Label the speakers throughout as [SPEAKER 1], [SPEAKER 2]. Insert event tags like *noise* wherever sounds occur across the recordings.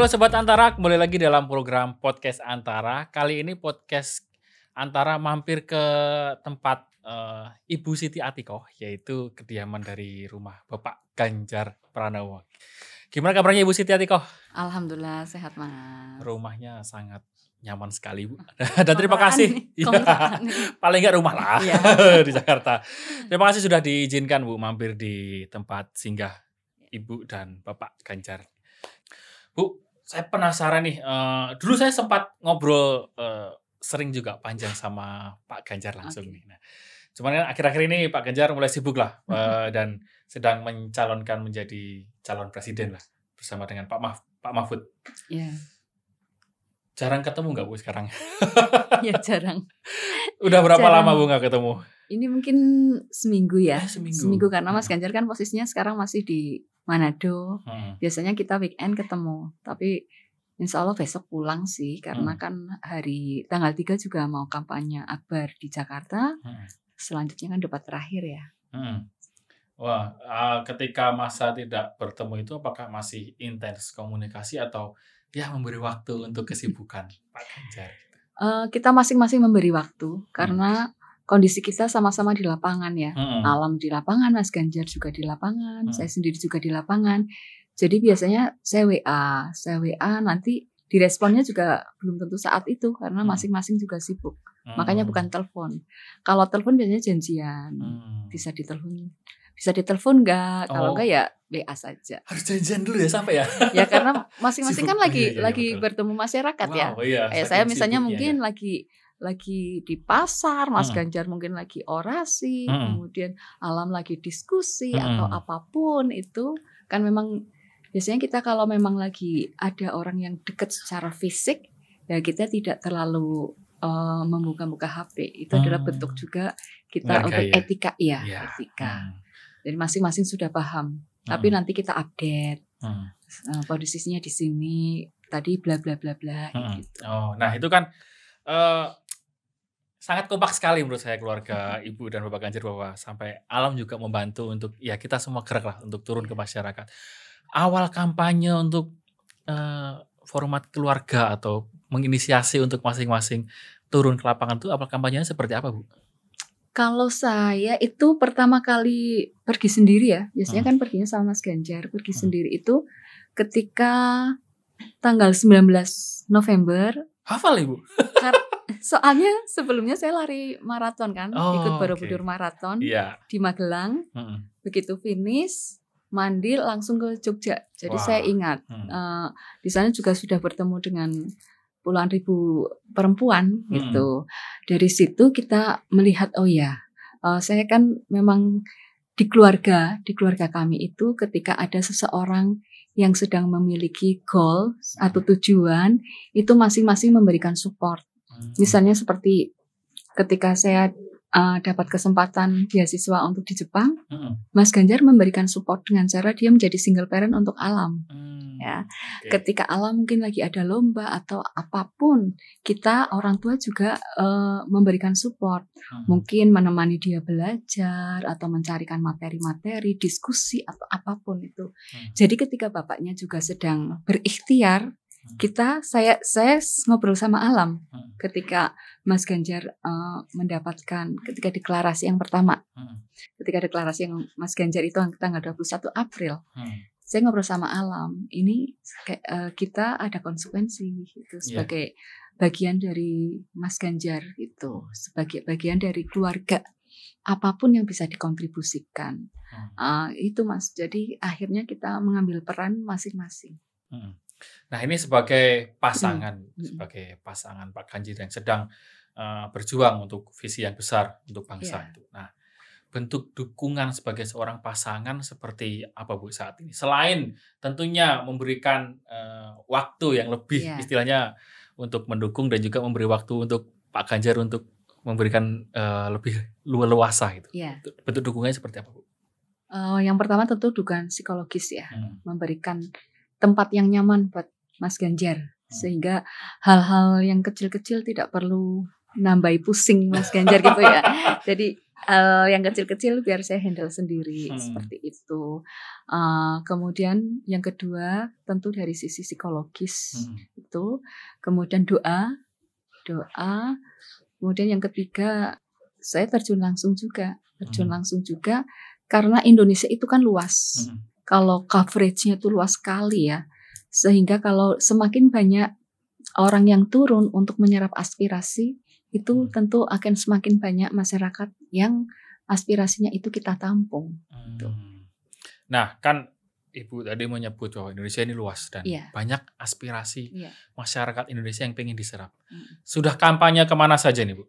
[SPEAKER 1] Halo Sobat Antara, kembali lagi dalam program Podcast Antara. Kali ini Podcast Antara mampir ke tempat uh, Ibu Siti atiko yaitu kediaman dari rumah Bapak Ganjar Pranowo. Gimana kabarnya Ibu Siti atiko
[SPEAKER 2] Alhamdulillah sehat mas.
[SPEAKER 1] Rumahnya sangat nyaman sekali Bu. Dan terima kasih. Ya, *laughs* paling enggak rumah lah iya. *laughs* di Jakarta. Terima kasih sudah diizinkan Bu mampir di tempat singgah iya. Ibu dan Bapak Ganjar. Bu, saya penasaran nih. Uh, dulu saya sempat ngobrol uh, sering juga panjang sama Pak Ganjar langsung okay. nih. Nah, cuman kan akhir-akhir ini Pak Ganjar mulai sibuk lah uh, dan sedang mencalonkan menjadi calon presiden lah bersama dengan Pak Mah Pak Mahfud. Yeah. Jarang ketemu nggak bu sekarang?
[SPEAKER 2] *laughs* ya jarang.
[SPEAKER 1] *laughs* Udah berapa jarang. lama bu nggak ketemu?
[SPEAKER 2] Ini mungkin seminggu ya. Eh, seminggu. Seminggu karena Mas mhm. Ganjar kan posisinya sekarang masih di Manado. Hmm. Biasanya kita weekend ketemu, tapi Insya Allah besok pulang sih karena hmm. kan hari tanggal 3 juga mau kampanye Akbar di Jakarta. Hmm. Selanjutnya kan debat terakhir ya.
[SPEAKER 1] Hmm. Wah, ketika masa tidak bertemu itu apakah masih intens komunikasi atau ya memberi waktu untuk kesibukan Pak Ganjar?
[SPEAKER 2] Uh, kita masing-masing memberi waktu hmm. karena hmm kondisi kita sama-sama di lapangan ya. Hmm. Alam di lapangan, Mas Ganjar juga di lapangan, hmm. saya sendiri juga di lapangan. Jadi biasanya saya WA, saya WA nanti diresponnya juga belum tentu saat itu karena mm. masing-masing juga sibuk. Hmm. Makanya bukan telepon. Kalau telepon biasanya janjian. Hmm. Bisa ditelepon. Bisa ditelepon enggak? Oh. Kalau enggak ya WA saja. Harus janjian dulu ya sampai ya. ya karena *laughs* masing-masing kan lagi iya, iya, iya, lagi betul. bertemu masyarakat ya. wow, ya. Iya, eh, saya misalnya mungkin iya. lagi lagi di pasar, Mas hmm. Ganjar mungkin lagi orasi, hmm. kemudian Alam lagi diskusi hmm. atau apapun itu kan memang biasanya kita kalau memang lagi ada orang yang dekat secara fisik ya kita tidak terlalu uh, membuka-buka HP itu hmm. adalah bentuk juga kita Nggak untuk ya. etika ya, ya. etika. Hmm. Jadi masing-masing sudah paham, hmm. tapi nanti kita update hmm. uh, posisinya di sini tadi bla bla bla bla hmm.
[SPEAKER 1] gitu. Oh, nah itu kan uh, sangat kompak sekali menurut saya keluarga hmm. ibu dan bapak Ganjar bahwa sampai alam juga membantu untuk ya kita semua gerak lah untuk turun ke masyarakat. Awal kampanye untuk uh, format keluarga atau menginisiasi untuk masing-masing turun ke lapangan itu awal kampanyenya seperti apa bu?
[SPEAKER 2] Kalau saya itu pertama kali pergi sendiri ya, biasanya hmm. kan perginya sama Mas Ganjar, pergi hmm. sendiri itu ketika tanggal 19 November.
[SPEAKER 1] Hafal Ibu?
[SPEAKER 2] soalnya sebelumnya saya lari maraton kan, oh, ikut Borobudur okay. maraton yeah. di Magelang. Mm -hmm. Begitu finish, mandi langsung ke Jogja. Jadi wow. saya ingat hmm. uh, di sana juga sudah bertemu dengan puluhan ribu perempuan hmm. gitu. Dari situ kita melihat oh ya, uh, saya kan memang di keluarga, di keluarga kami itu ketika ada seseorang yang sedang memiliki goal atau tujuan itu masing-masing memberikan support. Misalnya seperti ketika saya uh, dapat kesempatan beasiswa untuk di Jepang, hmm. Mas Ganjar memberikan support dengan cara dia menjadi single parent untuk alam. Hmm. Ya, okay. ketika alam mungkin lagi ada lomba atau apapun, kita orang tua juga uh, memberikan support, hmm. mungkin menemani dia belajar atau mencarikan materi-materi, diskusi atau apapun itu. Hmm. Jadi ketika bapaknya juga sedang berikhtiar Hmm. kita saya saya ngobrol sama alam hmm. ketika Mas Ganjar uh, mendapatkan ketika deklarasi yang pertama hmm. ketika deklarasi yang Mas Ganjar itu tanggal 21 April hmm. saya ngobrol sama alam ini uh, kita ada konsekuensi itu iya. sebagai yeah. bagian dari Mas Ganjar itu sebagai bagian dari keluarga apapun yang bisa dikontribusikan hmm. uh, itu Mas jadi akhirnya kita mengambil peran masing-masing.
[SPEAKER 1] Nah ini sebagai pasangan, hmm. hmm. sebagai pasangan Pak Ganjar yang sedang uh, berjuang untuk visi yang besar untuk bangsa yeah. itu. Nah bentuk dukungan sebagai seorang pasangan seperti apa Bu saat ini? Selain tentunya memberikan uh, waktu yang lebih, yeah. istilahnya untuk mendukung dan juga memberi waktu untuk Pak Ganjar untuk memberikan uh, lebih luasa gitu. Yeah. Iya. Bentuk dukungannya seperti apa Bu?
[SPEAKER 2] Uh, yang pertama tentu dukungan psikologis ya, hmm. memberikan tempat yang nyaman buat Mas Ganjar hmm. sehingga hal-hal yang kecil-kecil tidak perlu nambahi pusing Mas Ganjar gitu ya. *laughs* Jadi hal eh, yang kecil-kecil biar saya handle sendiri hmm. seperti itu. Uh, kemudian yang kedua tentu dari sisi psikologis hmm. itu, kemudian doa, doa. Kemudian yang ketiga saya terjun langsung juga, terjun hmm. langsung juga karena Indonesia itu kan luas. Hmm kalau coveragenya itu luas sekali ya. Sehingga kalau semakin banyak orang yang turun untuk menyerap aspirasi, itu hmm. tentu akan semakin banyak masyarakat yang aspirasinya itu kita tampung.
[SPEAKER 1] Gitu. Hmm. Nah, kan Ibu tadi menyebut bahwa Indonesia ini luas dan yeah. banyak aspirasi yeah. masyarakat Indonesia yang ingin diserap. Hmm. Sudah kampanye kemana saja nih Bu?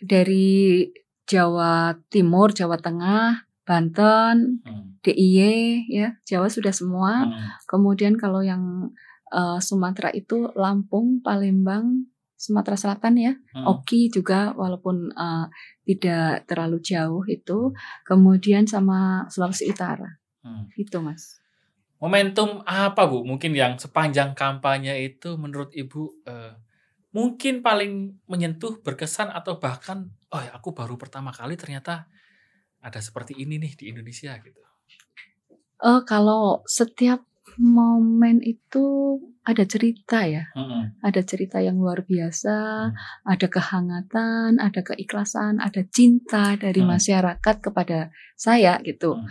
[SPEAKER 2] Dari Jawa Timur, Jawa Tengah, Banten, hmm. DIY ya, Jawa sudah semua. Hmm. Kemudian kalau yang uh, Sumatera itu Lampung, Palembang, Sumatera Selatan ya, hmm. Oki juga walaupun uh, tidak terlalu jauh itu. Hmm. Kemudian sama Sulawesi Utara.
[SPEAKER 1] Hmm. Itu, Mas. Momentum apa, Bu? Mungkin yang sepanjang kampanye itu menurut Ibu uh, mungkin paling menyentuh, berkesan atau bahkan oh ya aku baru pertama kali ternyata ada seperti ini nih di Indonesia gitu?
[SPEAKER 2] Uh, kalau setiap momen itu ada cerita ya, hmm. ada cerita yang luar biasa, hmm. ada kehangatan, ada keikhlasan, ada cinta dari hmm. masyarakat kepada saya gitu. Hmm.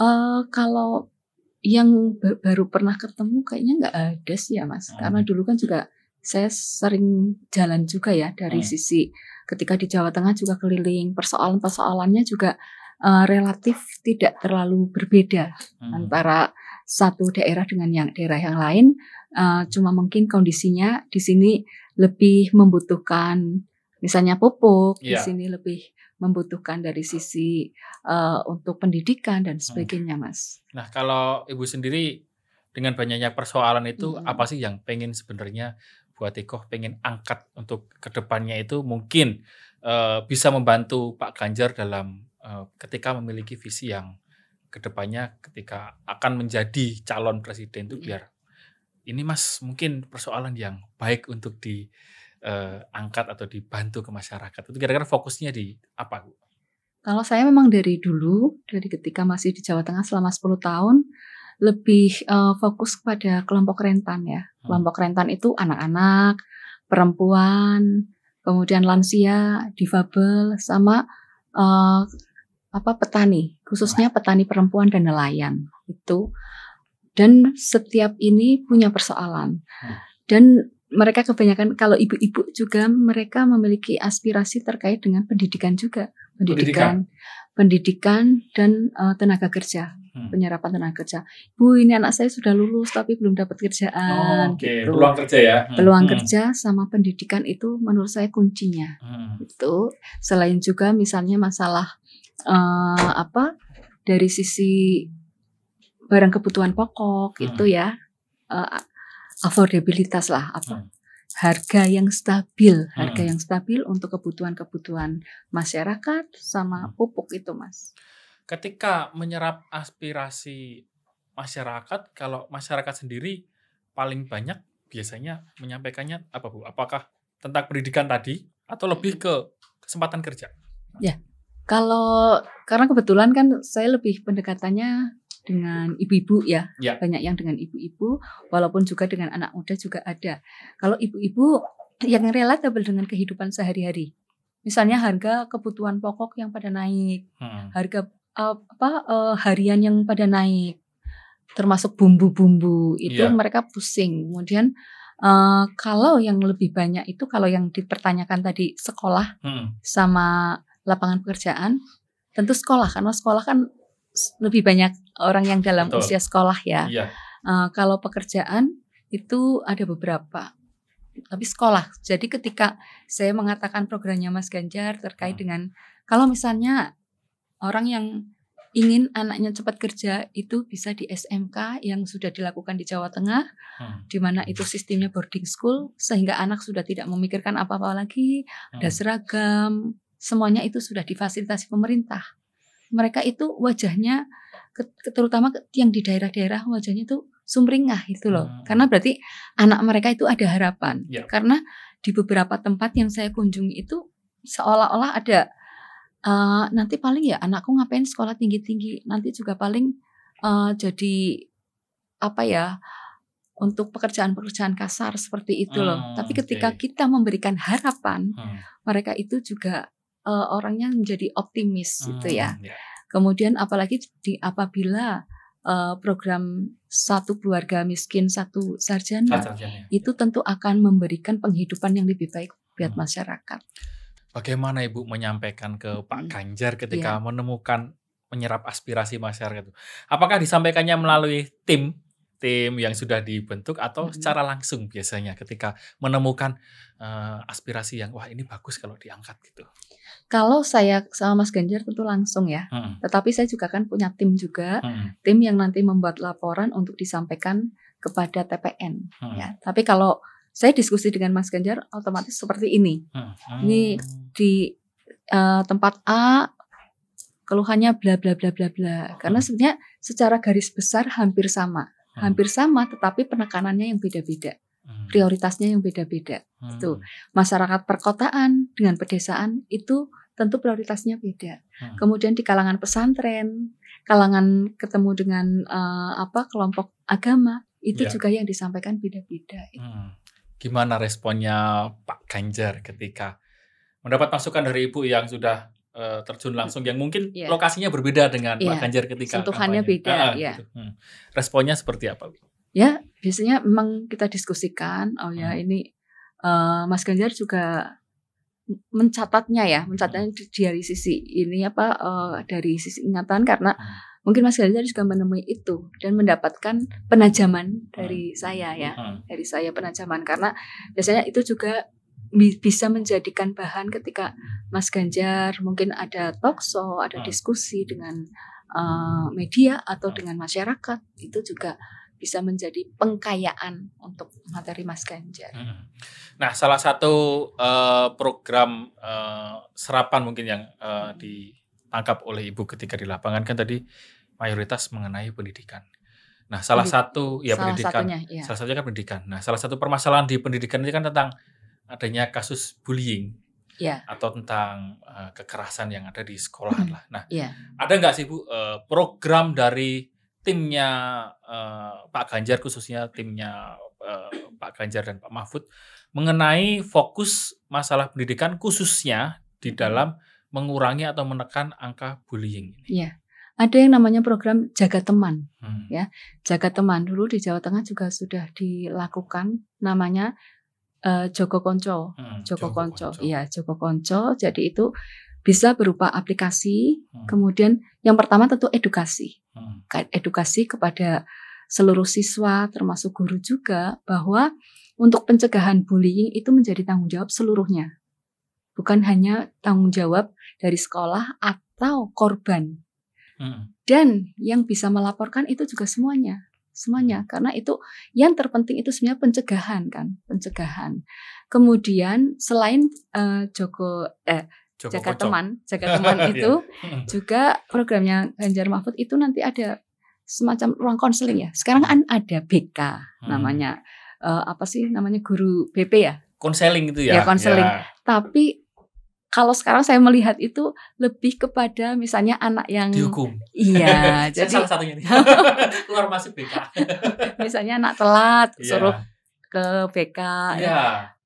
[SPEAKER 2] Uh, kalau yang baru pernah ketemu kayaknya nggak ada sih ya mas, hmm. karena dulu kan juga saya sering jalan juga ya dari hmm. sisi ketika di Jawa Tengah juga keliling, persoalan-persoalannya juga uh, relatif tidak terlalu berbeda hmm. antara satu daerah dengan yang daerah yang lain. Uh, cuma mungkin kondisinya di sini lebih membutuhkan misalnya pupuk. yeah. di iya. sini lebih membutuhkan dari sisi uh, untuk pendidikan dan hmm. sebagainya, hmm. Mas.
[SPEAKER 1] Nah, kalau Ibu sendiri dengan banyaknya persoalan itu hmm. apa sih yang pengen sebenarnya buat Eko pengen angkat untuk kedepannya itu mungkin uh, bisa membantu Pak Ganjar dalam Eh, ketika memiliki visi yang kedepannya ketika akan menjadi calon presiden itu biar ini mas mungkin persoalan yang baik untuk diangkat eh, uh, atau dibantu ke masyarakat itu kira-kira fokusnya di apa bu?
[SPEAKER 2] Kalau saya memang dari dulu dari ketika masih di Jawa Tengah selama 10 tahun lebih uh, fokus kepada kelompok rentan ya hmm. kelompok rentan itu anak-anak perempuan kemudian lansia difabel sama uh, apa petani, khususnya nah. petani perempuan dan nelayan itu. Dan setiap ini punya persoalan. Hmm. Dan mereka kebanyakan kalau ibu-ibu juga mereka memiliki aspirasi terkait dengan pendidikan juga, pendidikan, pendidikan, pendidikan dan uh, tenaga kerja, hmm. penyerapan tenaga kerja. Bu, ini anak saya sudah lulus tapi belum dapat kerjaan. Oh, okay. gitu.
[SPEAKER 1] peluang kerja ya. Hmm. Peluang hmm. kerja
[SPEAKER 2] sama pendidikan itu menurut saya kuncinya. Hmm. Itu selain juga misalnya masalah uh, apa dari sisi barang kebutuhan pokok hmm. itu ya uh, affordabilitas lah apa hmm. harga yang stabil harga hmm. yang stabil untuk kebutuhan-kebutuhan masyarakat sama hmm. pupuk itu mas
[SPEAKER 1] ketika menyerap aspirasi masyarakat kalau masyarakat sendiri paling banyak biasanya menyampaikannya apa bu apakah tentang pendidikan tadi atau lebih hmm. ke kesempatan kerja
[SPEAKER 2] ya kalau karena kebetulan kan saya lebih pendekatannya dengan ibu-ibu ya. ya, banyak yang dengan ibu-ibu, walaupun juga dengan anak muda juga ada. Kalau ibu-ibu yang relatable dengan kehidupan sehari-hari, misalnya harga kebutuhan pokok yang pada naik, hmm. harga eh, apa uh, harian yang pada naik, termasuk bumbu-bumbu itu ya. mereka pusing. Kemudian uh, kalau yang lebih banyak itu kalau yang dipertanyakan tadi sekolah hmm. sama lapangan pekerjaan tentu sekolah karena sekolah kan lebih banyak orang yang dalam Betul. usia sekolah ya. Iya. Uh, kalau pekerjaan itu ada beberapa, tapi sekolah. Jadi ketika saya mengatakan programnya Mas Ganjar terkait hmm. dengan kalau misalnya orang yang ingin anaknya cepat kerja itu bisa di SMK yang sudah dilakukan di Jawa Tengah, hmm. di mana itu sistemnya boarding school sehingga anak sudah tidak memikirkan apa-apa lagi, hmm. ada seragam, semuanya itu sudah difasilitasi pemerintah. Mereka itu wajahnya terutama yang di daerah-daerah wajahnya itu sumringah itu loh. Hmm. Karena berarti anak mereka itu ada harapan. Yeah. Karena di beberapa tempat yang saya kunjungi itu seolah-olah ada uh, nanti paling ya anakku ngapain sekolah tinggi-tinggi, nanti juga paling uh, jadi apa ya untuk pekerjaan-pekerjaan kasar seperti itu loh. Hmm, Tapi ketika okay. kita memberikan harapan, hmm. mereka itu juga uh, orangnya menjadi optimis gitu hmm, gitu ya. Yeah. Kemudian apalagi di apabila uh, program satu keluarga miskin satu sarjana, sarjana ya. itu tentu akan memberikan penghidupan yang lebih baik buat hmm. masyarakat.
[SPEAKER 1] Bagaimana Ibu menyampaikan ke Pak hmm. Ganjar ketika yeah. menemukan menyerap aspirasi masyarakat itu? Apakah disampaikannya melalui tim tim yang sudah dibentuk atau hmm. secara langsung biasanya ketika menemukan uh, aspirasi yang wah ini bagus kalau diangkat gitu.
[SPEAKER 2] Kalau saya sama Mas Ganjar tentu langsung ya. Hmm. Tetapi saya juga kan punya tim juga, hmm. tim yang nanti membuat laporan untuk disampaikan kepada TPN hmm. ya. Tapi kalau saya diskusi dengan Mas Ganjar otomatis seperti ini. Hmm. Ini di uh, tempat A keluhannya bla bla bla bla bla. Karena sebenarnya secara garis besar hampir sama. Hmm. hampir sama tetapi penekanannya yang beda-beda hmm. prioritasnya yang beda-beda gitu. hmm. itu masyarakat perkotaan dengan pedesaan itu tentu prioritasnya beda hmm. kemudian di kalangan pesantren kalangan ketemu dengan uh, apa kelompok agama itu ya. juga yang disampaikan beda-beda
[SPEAKER 1] hmm. gimana responnya Pak Ganjar ketika mendapat masukan dari ibu yang sudah Eh, terjun langsung yang mungkin yeah. lokasinya berbeda dengan yeah. Pak Ganjar ketika sentuhannya beda ah, yeah. Iya. Gitu. Hmm. Responnya seperti apa?
[SPEAKER 2] Ya, biasanya memang kita diskusikan, oh ya hmm. ini uh, Mas Ganjar juga mencatatnya ya, mencatatnya hmm. dari sisi ini apa uh, dari sisi ingatan karena hmm. mungkin Mas Ganjar juga menemui itu dan mendapatkan penajaman hmm. dari hmm. saya ya, hmm. dari saya penajaman karena biasanya itu juga bisa menjadikan bahan ketika Mas Ganjar mungkin ada talkshow, ada hmm. diskusi dengan uh, media atau hmm. dengan masyarakat itu juga bisa menjadi pengkayaan untuk materi Mas Ganjar.
[SPEAKER 1] Hmm. Nah, salah satu uh, program uh, serapan mungkin yang uh, ditangkap oleh Ibu ketika di lapangan kan tadi mayoritas mengenai pendidikan. Nah, salah Pendid satu ya salah pendidikan. Satunya, ya. Salah satunya kan pendidikan. Nah, salah satu permasalahan di pendidikan itu kan tentang adanya kasus bullying yeah. atau tentang uh, kekerasan yang ada di sekolahan hmm. lah. Nah, yeah. ada nggak sih Bu uh, program dari timnya uh, Pak Ganjar khususnya timnya uh, Pak Ganjar dan Pak Mahfud mengenai fokus masalah pendidikan khususnya di hmm. dalam mengurangi atau menekan angka bullying
[SPEAKER 2] ini. Iya. Ada yang namanya program jaga teman, hmm. ya. Jaga teman dulu di Jawa Tengah juga sudah dilakukan namanya uh, Joko Konco, hmm, Joko, Konco, Konco. iya Joko Konco. Jadi itu bisa berupa aplikasi. Hmm. Kemudian yang pertama tentu edukasi, hmm. edukasi kepada seluruh siswa termasuk guru juga bahwa untuk pencegahan bullying itu menjadi tanggung jawab seluruhnya, bukan hanya tanggung jawab dari sekolah atau korban. Hmm. Dan yang bisa melaporkan itu juga semuanya, semuanya karena itu yang terpenting itu sebenarnya pencegahan kan pencegahan kemudian selain uh, Joko eh, Joko jaga Kocok. teman jaga teman *laughs* itu iya. juga programnya Ganjar Mahfud itu nanti ada semacam ruang konseling ya sekarang kan ada BK hmm. namanya uh, apa sih namanya guru BP ya
[SPEAKER 1] konseling itu ya ya konseling iya.
[SPEAKER 2] tapi kalau sekarang saya melihat itu lebih kepada misalnya anak yang dihukum.
[SPEAKER 1] Iya, *laughs* iya jadi salah satunya nih. *laughs* keluar masuk BK.
[SPEAKER 2] *laughs* misalnya anak telat yeah. suruh ke BK yeah. ya. Iya.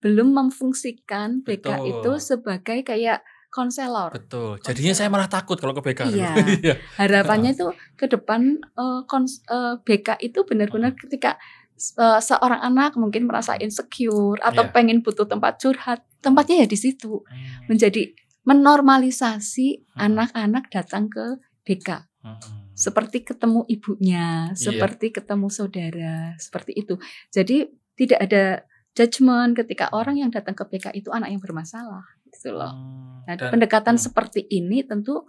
[SPEAKER 2] Belum memfungsikan BK Betul. itu sebagai kayak konselor.
[SPEAKER 1] Betul. Jadinya konselor. saya malah takut kalau ke BK. Iya. iya.
[SPEAKER 2] Harapannya itu ke depan uh, kons, uh, eh, BK itu benar-benar ketika uh, seorang anak mungkin merasa hmm. insecure atau yeah. pengen butuh tempat curhat, tempatnya ya di situ. Hmm. Menjadi menormalisasi hmm. anak-anak hmm. datang ke BK. Hmm. Seperti ketemu ibunya, yeah. seperti ketemu saudara, seperti itu. Jadi tidak ada judgement ketika orang yang datang ke BK itu anak yang bermasalah, gitu loh. Hmm. Nah, Dan, pendekatan hmm. seperti ini tentu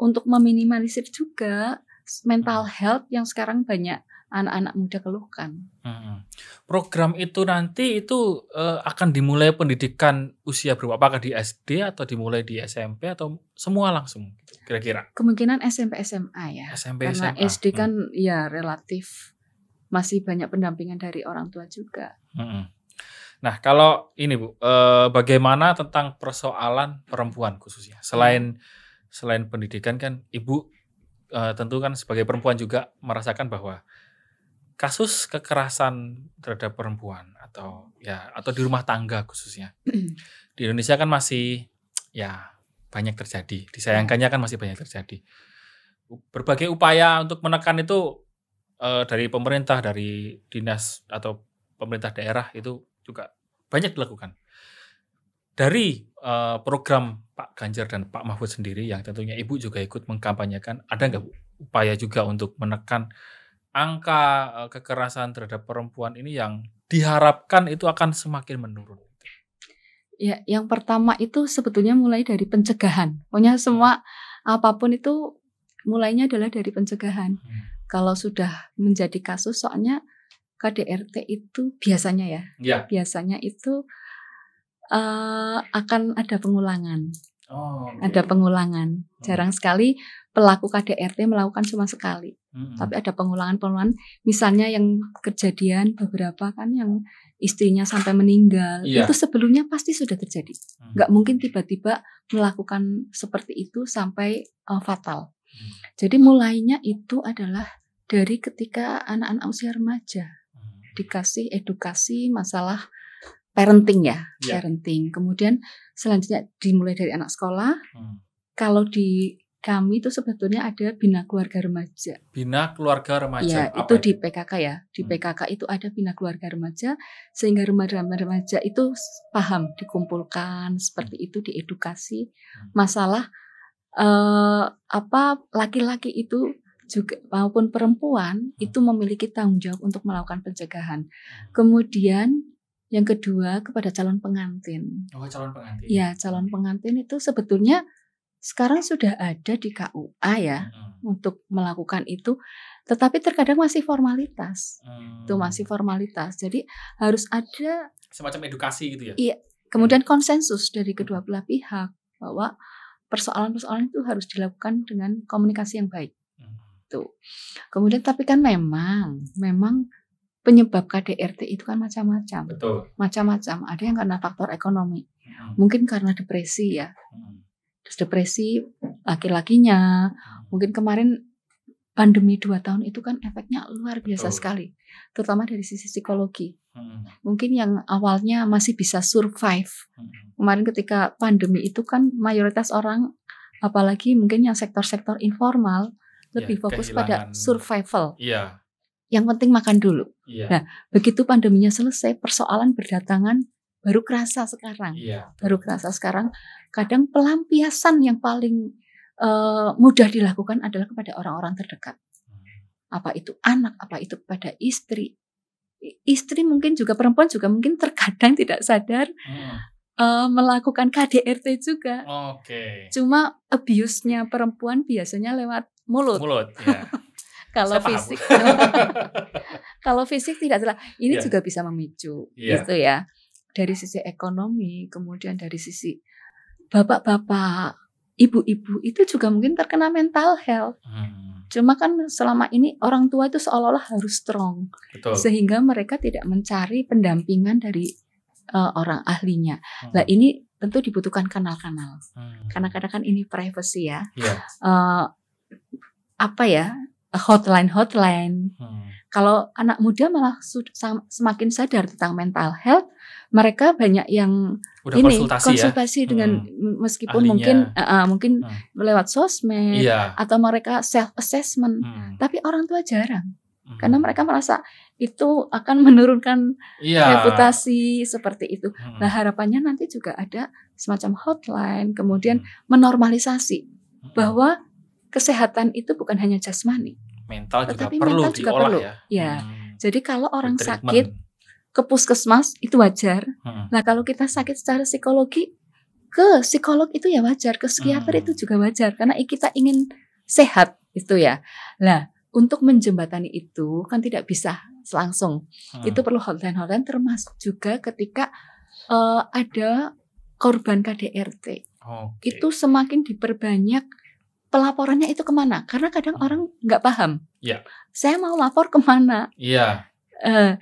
[SPEAKER 2] untuk meminimalisir juga mental health yang sekarang banyak anak-anak muda keluhkan.
[SPEAKER 1] Hmm. Program itu nanti itu uh, akan dimulai pendidikan usia berapa? Apakah di SD atau dimulai di SMP atau semua langsung kira-kira?
[SPEAKER 2] Kemungkinan SMP SMA ya. SMP Karena SMA. SD kan hmm. ya relatif masih banyak pendampingan dari orang tua juga.
[SPEAKER 1] Hmm. Nah kalau ini bu, eh, bagaimana tentang persoalan perempuan khususnya? Selain selain pendidikan kan ibu eh, tentu kan sebagai perempuan juga merasakan bahwa kasus kekerasan terhadap perempuan atau ya atau di rumah tangga khususnya mm-hmm. di Indonesia kan masih ya banyak terjadi disayangkannya kan masih banyak terjadi berbagai upaya untuk menekan itu uh, dari pemerintah dari dinas atau pemerintah daerah itu juga banyak dilakukan dari uh, program Pak Ganjar dan Pak Mahfud sendiri yang tentunya Ibu juga ikut mengkampanyekan ada nggak upaya juga untuk menekan angka eh, kekerasan terhadap perempuan ini yang diharapkan itu akan semakin menurun?
[SPEAKER 2] Ya, yang pertama itu sebetulnya mulai dari pencegahan. Pokoknya semua apapun itu mulainya adalah dari pencegahan. Hmm. Kalau sudah menjadi kasus, soalnya KDRT itu biasanya ya, ya. biasanya itu uh, akan ada pengulangan. Oh, okay. Ada pengulangan. Hmm. Jarang sekali pelaku KDRT melakukan cuma sekali. Mm hmm. Tapi ada pengulangan-pengulangan. Misalnya yang kejadian beberapa kan yang istrinya sampai meninggal. Yeah. Itu sebelumnya pasti sudah terjadi. Mm hmm. Gak mungkin tiba-tiba melakukan seperti itu sampai uh, fatal. Mm hmm. Jadi mulainya itu adalah dari ketika anak-anak usia remaja. Hmm. Dikasih edukasi masalah parenting ya, yeah. parenting. Kemudian selanjutnya dimulai dari anak sekolah. Hmm. Kalau di kami itu sebetulnya ada bina keluarga remaja.
[SPEAKER 1] Bina keluarga remaja. Ya, Apa itu, itu di
[SPEAKER 2] PKK ya. Di hmm. PKK itu ada bina keluarga remaja sehingga remaja-remaja itu paham dikumpulkan seperti hmm. itu diedukasi hmm. masalah eh, apa laki-laki itu juga maupun perempuan hmm. itu memiliki tanggung jawab untuk melakukan pencegahan. Hmm. Kemudian yang kedua kepada calon pengantin.
[SPEAKER 1] Oh, calon pengantin. Ya,
[SPEAKER 2] calon pengantin itu sebetulnya sekarang sudah ada di KUA
[SPEAKER 1] ya hmm.
[SPEAKER 2] untuk melakukan itu tetapi terkadang masih formalitas hmm. itu masih formalitas jadi harus ada
[SPEAKER 1] semacam edukasi gitu ya iya
[SPEAKER 2] kemudian hmm. konsensus dari kedua hmm. belah pihak bahwa persoalan-persoalan itu harus dilakukan dengan komunikasi yang baik hmm. tuh kemudian tapi kan memang memang penyebab KDRT itu kan macam-macam Betul. macam-macam ada yang karena faktor ekonomi hmm. mungkin karena depresi ya hmm terus depresi laki-lakinya mungkin kemarin pandemi dua tahun itu kan efeknya luar biasa oh. sekali terutama dari sisi psikologi hmm. mungkin yang awalnya masih bisa survive hmm. kemarin ketika pandemi itu kan mayoritas orang apalagi mungkin yang sektor-sektor informal ya, lebih ya, fokus pada survival. Iya. Yang penting makan dulu. Iya. Nah, begitu pandeminya selesai, persoalan berdatangan baru kerasa sekarang. Iya. Baru kerasa sekarang. Kadang pelampiasan yang paling uh, mudah dilakukan adalah kepada orang-orang terdekat. Hmm. Apa itu anak, apa itu kepada istri. Istri mungkin juga perempuan juga mungkin terkadang tidak sadar hmm. uh, melakukan KDRT juga. Okay. Cuma abuse-nya perempuan biasanya lewat mulut.
[SPEAKER 1] Mulut. Ya. *laughs* kalau fisik
[SPEAKER 2] *laughs* kalau fisik tidak salah ini yeah. juga bisa memicu yeah. gitu ya dari sisi ekonomi, kemudian dari sisi bapak-bapak, ibu-ibu itu juga mungkin terkena mental health. Hmm. Cuma kan selama ini orang tua itu seolah-olah harus strong,
[SPEAKER 1] Betul. sehingga
[SPEAKER 2] mereka tidak mencari pendampingan dari uh, orang ahlinya. Hmm. Nah ini tentu dibutuhkan kanal-kanal, hmm. karena kadang kan ini privacy ya. Yeah. Iya. Uh, apa ya hotline-hotline. Hmm. Kalau anak muda malah semakin sadar tentang mental health, mereka banyak yang Udah ini konsultasi, ya? konsultasi ya? dengan hmm. meskipun Ahlinya. mungkin uh, mungkin hmm. lewat sosmed yeah. atau mereka self assessment, hmm. tapi orang tua jarang. Hmm. Karena mereka merasa itu akan *laughs* menurunkan yeah. reputasi seperti itu. Hmm. Nah harapannya nanti juga ada semacam hotline, kemudian hmm. menormalisasi hmm. bahwa kesehatan itu bukan hanya jasmani,
[SPEAKER 1] mental tetapi juga mental perlu juga diolah perlu. ya.
[SPEAKER 2] ya. Hmm. Jadi kalau orang sakit ke puskesmas itu wajar. Hmm. Nah, kalau kita sakit secara psikologi ke psikolog itu ya wajar, ke psikiater hmm. itu juga wajar karena kita ingin sehat itu ya. Nah, untuk menjembatani itu kan tidak bisa langsung. Hmm. Itu perlu hotline-hotline termasuk juga ketika uh, ada korban KDRT. Okay. Itu semakin diperbanyak pelaporannya itu kemana? Karena kadang hmm. orang nggak paham. Yeah. Saya mau lapor kemana? Iya. Yeah. Uh,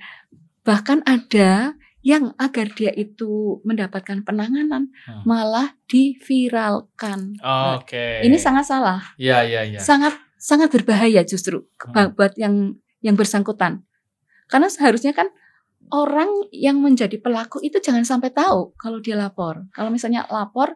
[SPEAKER 2] Bahkan ada yang agar dia itu mendapatkan penanganan hmm. malah diviralkan.
[SPEAKER 1] Oh, Oke. Okay. Ini sangat salah. Iya, iya, iya. Sangat
[SPEAKER 2] sangat berbahaya justru hmm. buat yang yang bersangkutan. Karena seharusnya kan orang yang menjadi pelaku itu jangan sampai tahu kalau dia lapor. Kalau misalnya lapor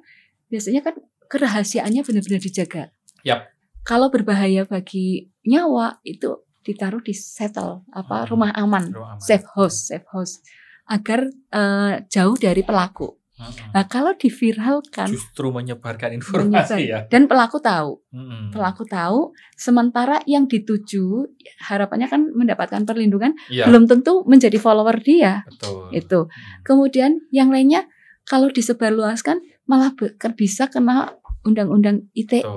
[SPEAKER 2] biasanya kan kerahasiaannya benar-benar dijaga. Yap. Kalau berbahaya bagi nyawa itu ditaruh di settle apa hmm. rumah, aman, rumah aman safe house safe house agar uh, jauh dari pelaku. Hmm. Nah kalau diviralkan
[SPEAKER 1] justru menyebarkan informasi menyebar. ya dan
[SPEAKER 2] pelaku tahu hmm. pelaku tahu sementara yang dituju harapannya kan mendapatkan perlindungan ya. belum tentu menjadi follower dia Betul. itu hmm. kemudian yang lainnya kalau disebarluaskan malah bisa kena undang-undang ITE Betul.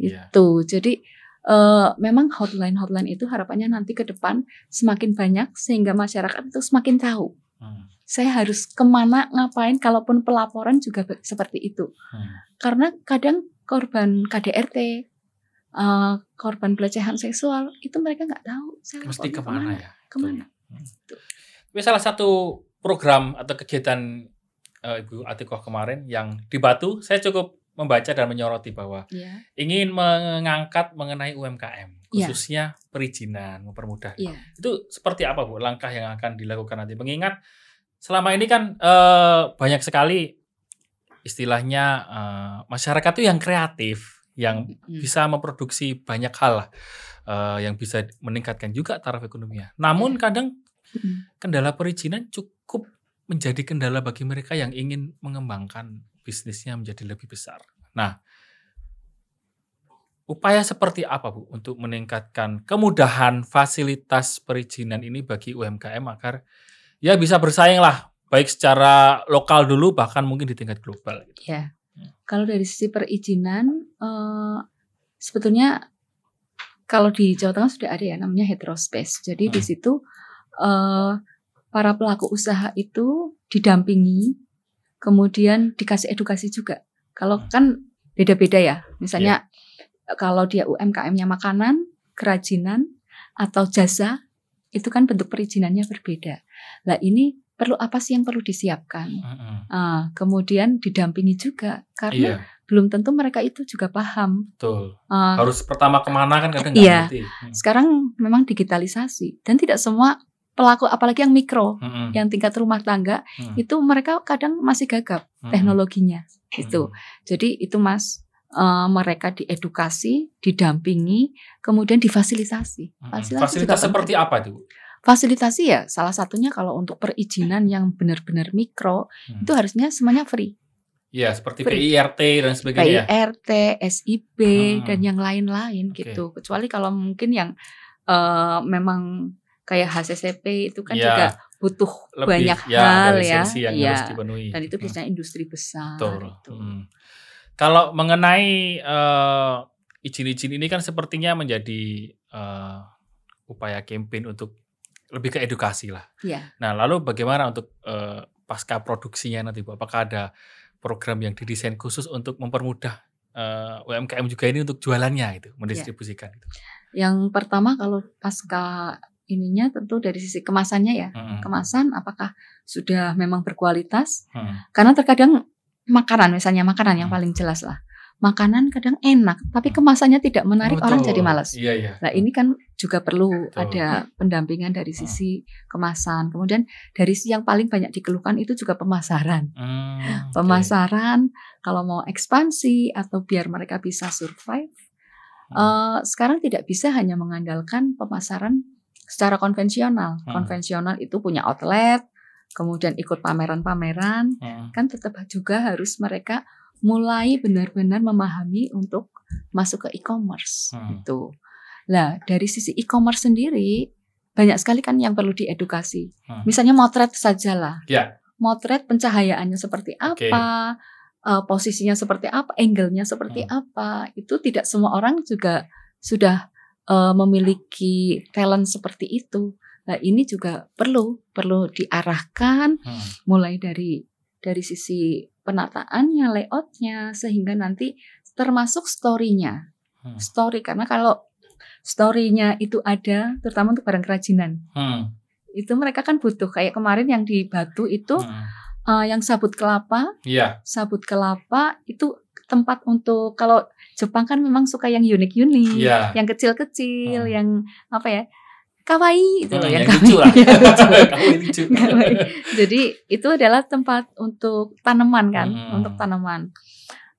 [SPEAKER 2] Iya. itu ya. jadi uh, memang hotline hotline itu harapannya nanti ke depan semakin banyak sehingga masyarakat itu semakin tahu. Hmm. Saya harus kemana, ngapain, kalaupun pelaporan juga seperti itu. Hmm. Karena kadang korban KDRT, uh, eh, korban pelecehan seksual, itu mereka nggak tahu. Saya Mesti kemana, kemana ya? Kemana? Hmm.
[SPEAKER 1] Tapi salah satu program atau kegiatan eh, Ibu Atikoh kemarin yang di Batu, saya cukup membaca dan menyoroti bahwa yeah. ingin mengangkat mengenai UMKM iya. khususnya yeah. perizinan mempermudah yeah. itu seperti apa bu langkah yang akan dilakukan nanti mengingat selama ini kan eh, banyak sekali istilahnya eh, masyarakat itu yang kreatif yang mm-hmm. bisa memproduksi banyak hal lah eh, yang bisa meningkatkan juga taraf ekonominya namun yeah. kadang kendala perizinan cukup menjadi kendala bagi mereka yang ingin mengembangkan bisnisnya menjadi lebih besar. Nah, upaya seperti apa Bu untuk meningkatkan kemudahan fasilitas perizinan ini bagi UMKM agar ya bisa bersaing lah baik secara lokal dulu bahkan mungkin di tingkat global
[SPEAKER 2] gitu. Ya. Kalau dari sisi perizinan eh, sebetulnya kalau di Jawa Tengah sudah ada ya namanya heterospace. Jadi hmm. di situ eh, para pelaku usaha itu didampingi kemudian dikasih edukasi juga. Kalau hmm. kan beda-beda ya, misalnya yeah. kalau dia UMKM-nya makanan, kerajinan, atau jasa, itu kan bentuk perizinannya berbeda. Lah ini perlu apa sih yang perlu disiapkan? Mm-hmm. Uh, kemudian didampingi juga, karena yeah belum tentu mereka itu juga paham.
[SPEAKER 1] Betul. Uh, Harus pertama kemana kan kadang iya. Hmm.
[SPEAKER 2] Sekarang memang digitalisasi dan tidak semua pelaku apalagi yang mikro, mm -hmm. yang tingkat rumah tangga mm -hmm. itu mereka kadang masih gagap mm -hmm. teknologinya itu. Mm -hmm. Jadi itu Mas uh, mereka diedukasi, didampingi, kemudian difasilitasi. Fasilitasi, Fasilitas seperti penting. apa itu? Fasilitasi ya salah satunya kalau untuk perizinan yang benar-benar mikro hmm. itu harusnya semuanya free.
[SPEAKER 1] Ya, seperti free. PIRT dan sebagainya. Ya?
[SPEAKER 2] PIRT, SIB hmm. dan yang lain-lain okay. gitu. Kecuali kalau mungkin yang uh, memang kayak HCCP itu kan ya, juga butuh lebih, banyak ya, hal ya. Yang ya. Harus Dan itu hmm. biasanya hmm. industri besar. Betul.
[SPEAKER 1] Gitu. Hmm. Kalau mengenai uh, izin-izin ini kan sepertinya menjadi uh, upaya campaign untuk lebih ke edukasi lah. Ya. Nah, lalu bagaimana untuk uh, pasca produksinya nanti, Bu? Apakah ada program yang didesain khusus untuk mempermudah uh, UMKM juga ini untuk jualannya itu, iya. mendistribusikan ya. itu?
[SPEAKER 2] Yang pertama kalau pasca ininya tentu dari sisi kemasannya ya. Hmm. Kemasan apakah sudah memang berkualitas? Hmm. Karena terkadang makanan misalnya makanan yang hmm. paling jelas lah. Makanan kadang enak, tapi kemasannya tidak menarik Betul. orang jadi malas. Iya, iya. Nah ini kan juga perlu Betul. ada pendampingan dari hmm. sisi hmm. kemasan. Kemudian dari sisi yang paling banyak dikeluhkan itu juga pemasaran. Hmm, pemasaran kalau mau ekspansi atau biar mereka bisa survive. Uh, sekarang tidak bisa hanya mengandalkan pemasaran secara konvensional. Hmm. Konvensional itu punya outlet, kemudian ikut pameran-pameran, hmm. kan tetap juga harus mereka mulai benar-benar memahami untuk masuk ke e-commerce hmm. itu. Nah, dari sisi e-commerce sendiri banyak sekali kan yang perlu diedukasi. Hmm. Misalnya motret sajalah. Yeah. Motret pencahayaannya seperti apa, okay. uh, eh, posisinya seperti apa, angle-nya seperti hmm. apa. Itu tidak semua orang juga sudah uh, memiliki talent seperti itu. Nah, ini juga perlu perlu diarahkan hmm. mulai dari dari sisi penataannya, layoutnya, sehingga nanti termasuk storynya. Hmm. Story karena kalau storynya itu ada, terutama untuk barang kerajinan, hmm. itu mereka kan butuh. Kayak kemarin yang di Batu itu hmm. uh, yang sabut kelapa, yeah. sabut kelapa itu tempat untuk kalau Jepang kan memang suka yang unik-unik, yeah. yang kecil-kecil, hmm. yang apa ya? kawaii itu loh, hmm, yang, kawaii. lucu lah. *laughs* kawaii lucu. *laughs* Jadi itu adalah tempat untuk tanaman kan, hmm. untuk tanaman.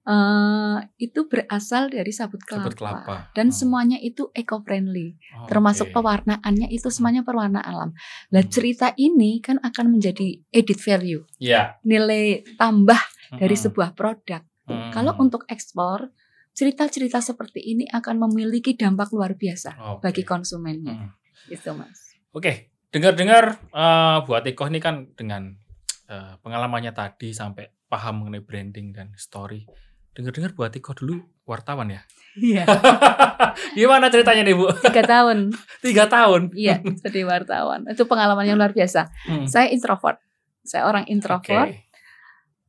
[SPEAKER 2] Uh, itu berasal dari sabut kelapa, sabut kelapa. dan hmm. semuanya itu eco friendly, oh, termasuk okay. pewarnaannya itu semuanya pewarna alam. Nah hmm. cerita ini kan akan menjadi edit value, yeah. nilai tambah hmm. dari sebuah produk. Gitu. Hmm. Kalau untuk ekspor, cerita-cerita seperti ini akan memiliki dampak luar biasa okay. bagi konsumennya. Hmm. Gitu,
[SPEAKER 1] Mas. Oke, okay. dengar-dengar uh, buat Eko ini kan dengan uh, pengalamannya tadi sampai paham mengenai branding dan story. Dengar-dengar buat Eko dulu wartawan ya? Iya. *laughs* Gimana ceritanya nih Bu? Tiga tahun. *laughs* Tiga tahun? Iya,
[SPEAKER 2] jadi wartawan. Itu pengalaman yang luar biasa. Hmm. Saya introvert. Saya orang introvert. Okay.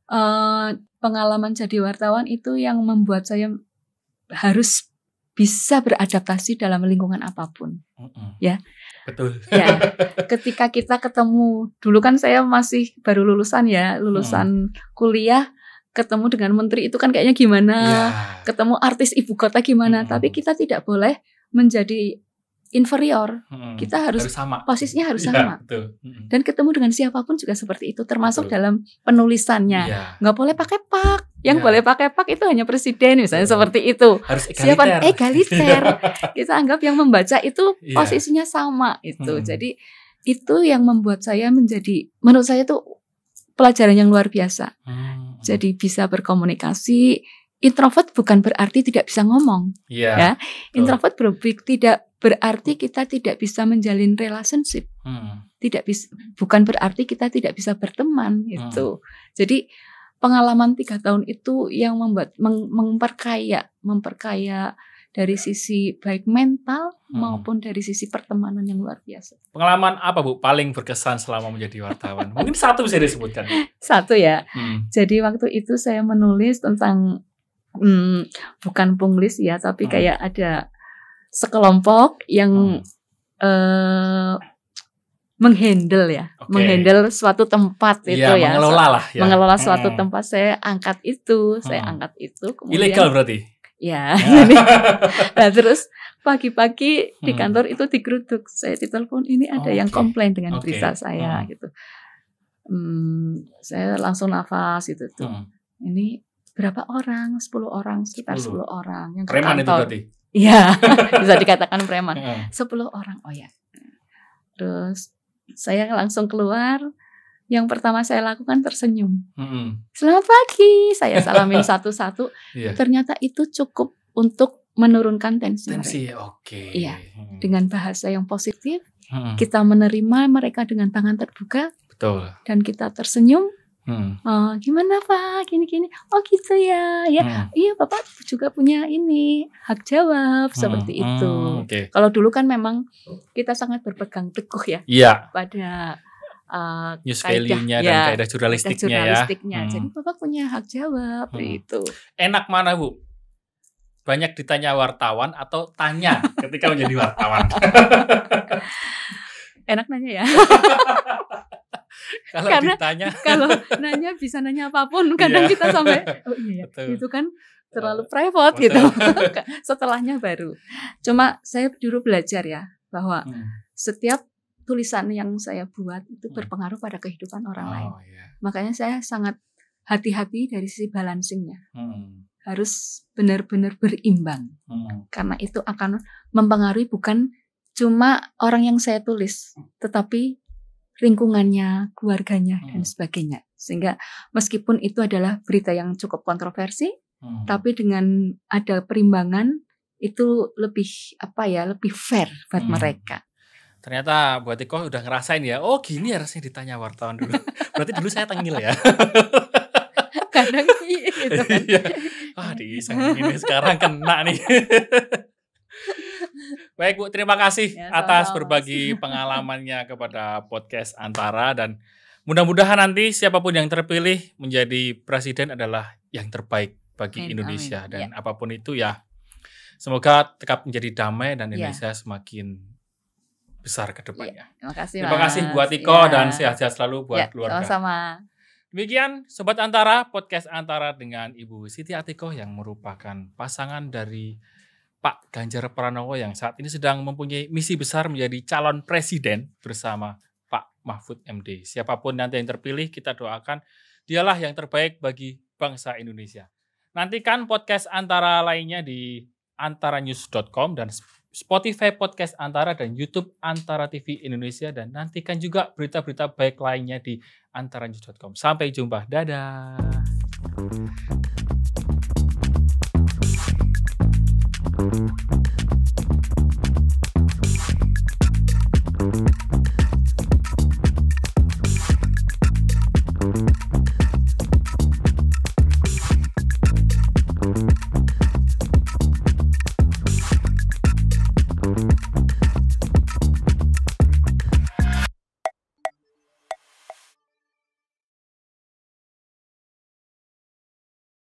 [SPEAKER 2] Uh, eh, pengalaman jadi wartawan itu yang membuat saya harus bisa beradaptasi dalam lingkungan apapun. Mm -mm. Ya.
[SPEAKER 1] Betul. Ya.
[SPEAKER 2] *laughs* Ketika kita ketemu, dulu kan saya masih baru lulusan ya, lulusan mm. kuliah ketemu dengan menteri itu kan kayaknya gimana, yeah. ketemu artis ibu kota gimana, mm tapi kita tidak boleh menjadi inferior.
[SPEAKER 1] Hmm, kita harus, harus sama. posisinya harus ya, sama. Betul.
[SPEAKER 2] Hmm. Dan ketemu dengan siapapun juga seperti itu, termasuk betul. dalam penulisannya. Ya. Nggak boleh pakai pak. Yang ya. boleh pakai pak itu hanya presiden misalnya ya. seperti itu.
[SPEAKER 1] Harus egaliter. Siapa egaliter.
[SPEAKER 2] *laughs* kita anggap yang membaca itu iya. posisinya ya. sama itu. Hmm. Jadi itu yang membuat saya menjadi menurut saya itu pelajaran yang luar biasa. Hmm. Jadi bisa berkomunikasi Introvert bukan berarti tidak bisa ngomong, yeah. ya. Introvert berarti tidak berarti kita tidak bisa menjalin relationship. Hmm. Tidak bisa bukan berarti kita tidak bisa berteman itu Hmm. Gitu. Jadi pengalaman tiga tahun itu yang membuat meng, memperkaya memperkaya dari sisi baik mental hmm. maupun dari sisi pertemanan yang luar
[SPEAKER 1] biasa. Pengalaman apa Bu paling berkesan selama menjadi wartawan? *laughs* Mungkin satu bisa disebutkan.
[SPEAKER 2] Satu ya. Hmm. Jadi waktu itu saya menulis tentang hmm, bukan punglis ya, tapi hmm. kayak ada sekelompok yang hmm. uh, menghandle ya, okay. menghandle suatu tempat iya, itu ya, mengelola lah, ya. mengelola hmm. suatu hmm. tempat. Saya angkat itu, saya hmm. angkat itu. Kemudian, Ilegal berarti? Ya. ya. *laughs* nah terus pagi-pagi di hmm. kantor itu digeruduk. Saya ditelepon ini ada oh, yang komplain dengan okay. berita saya hmm. gitu. Hmm, saya langsung nafas gitu tuh. Hmm. Ini berapa orang? 10 orang, sekitar 10, 10 orang yang ke kantor. itu Iya, *laughs* bisa dikatakan preman. Sepuluh orang, oh ya. Terus saya langsung keluar. Yang pertama saya lakukan tersenyum. Hmm. Selamat pagi, saya salamin *laughs* satu-satu. yeah. Ternyata itu cukup untuk menurunkan tensi. Tensi, oke. Okay. Iya, dengan bahasa yang positif, hmm. kita menerima mereka dengan tangan terbuka. Betul. Dan kita tersenyum Hmm. Oh, gimana Pak? Gini-gini. Oh gitu ya. Ya, hmm. iya Bapak juga punya ini hak jawab hmm. seperti hmm, itu. okay. Kalau dulu kan memang kita sangat berpegang teguh ya yeah. pada uh, news value-nya ya, dan kaidah jurnalistiknya, ya. jurnalistiknya ya. Jadi Bapak punya hak jawab hmm.
[SPEAKER 1] itu. Enak mana Bu? Banyak ditanya wartawan atau tanya ketika menjadi wartawan? *laughs* Enak nanya ya. *laughs* *laughs* kalau Karena ditanya *laughs* kalau nanya
[SPEAKER 2] bisa nanya apapun iya. kadang kita sampai
[SPEAKER 1] oh iya ya, itu
[SPEAKER 2] kan terlalu private gitu. Betul. gitu *laughs* setelahnya baru cuma saya dulu belajar ya bahwa hmm. setiap tulisan yang saya buat itu hmm. berpengaruh pada kehidupan orang oh, lain yeah. makanya saya sangat hati-hati dari sisi balancingnya hmm. harus benar-benar berimbang hmm. karena itu akan mempengaruhi bukan cuma orang yang saya tulis, tetapi lingkungannya, keluarganya hmm. dan sebagainya. Sehingga meskipun itu adalah berita yang cukup kontroversi, hmm. tapi dengan ada perimbangan itu lebih apa ya, lebih fair buat hmm. mereka.
[SPEAKER 1] Ternyata buat Eko udah ngerasain ya. Oh, gini harusnya ditanya wartawan dulu. *laughs* Berarti dulu saya tengil ya.
[SPEAKER 2] Kadang gitu Wah, kan. iya. di ini sekarang kena nih. *laughs*
[SPEAKER 1] *laughs* Baik Bu, terima kasih ya, atas sama berbagi *laughs* pengalamannya kepada podcast Antara dan mudah-mudahan nanti siapapun yang terpilih menjadi presiden adalah yang terbaik bagi amin, Indonesia amin. dan ya. apapun itu ya. Semoga tetap menjadi damai dan ya. Indonesia ya. semakin besar ke depannya. Ya, terima kasih. Terima mas. buat Iko ya. dan sehat-sehat selalu buat ya, keluarga. sama Demikian Sobat Antara, podcast Antara dengan Ibu Siti Atiko yang merupakan pasangan dari Pak Ganjar Pranowo yang saat ini sedang mempunyai misi besar menjadi calon presiden bersama Pak Mahfud MD. Siapapun nanti yang terpilih kita doakan dialah yang terbaik bagi bangsa Indonesia. Nantikan podcast antara lainnya di antaranews.com dan Spotify Podcast Antara dan YouTube Antara TV Indonesia dan nantikan juga berita-berita baik lainnya di antaranews.com. Sampai jumpa. Dadah. Mm-hmm.